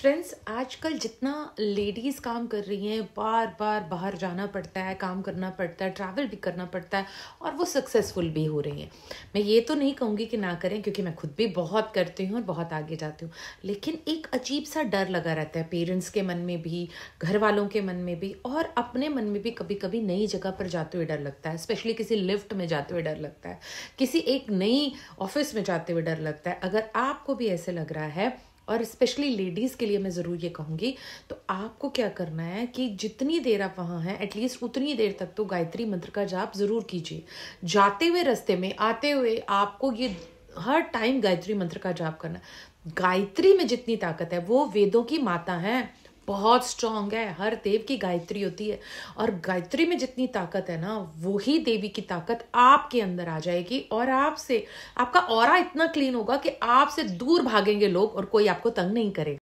friends आजकल जितना ladies काम कर रही हैं बार बार बाहर जाना पड़ता है काम करना पड़ता है ट्रैवल भी करना पड़ता है और वो सक्सेसफुल भी हो रही हैं मैं ये तो नहीं कहूँगी कि ना करें क्योंकि मैं खुद भी बहुत करती हूँ और बहुत आगे जाती हूँ लेकिन एक अजीब सा डर लगा रहता है पेरेंट्स के मन में भी घर वालों के मन में भी और अपने मन में भी कभी कभी नई जगह पर जाते हुए डर लगता है स्पेशली किसी लिफ्ट में जाते हुए डर लगता है किसी एक नई ऑफिस में जाते हुए डर लगता है अगर आपको भी ऐसे लग रहा है और स्पेशली लेडीज़ के लिए मैं ज़रूर ये कहूँगी तो आपको क्या करना है कि जितनी देर आप वहाँ हैं एटलीस्ट उतनी देर तक तो गायत्री मंत्र का जाप ज़रूर कीजिए जाते हुए रास्ते में आते हुए आपको ये हर टाइम गायत्री मंत्र का जाप करना गायत्री में जितनी ताकत है वो वेदों की माता है बहुत स्ट्रांग है हर देव की गायत्री होती है और गायत्री में जितनी ताकत है ना वही देवी की ताकत आपके अंदर आ जाएगी और आपसे आपका और इतना क्लीन होगा कि आपसे दूर भागेंगे लोग और कोई आपको तंग नहीं करेगा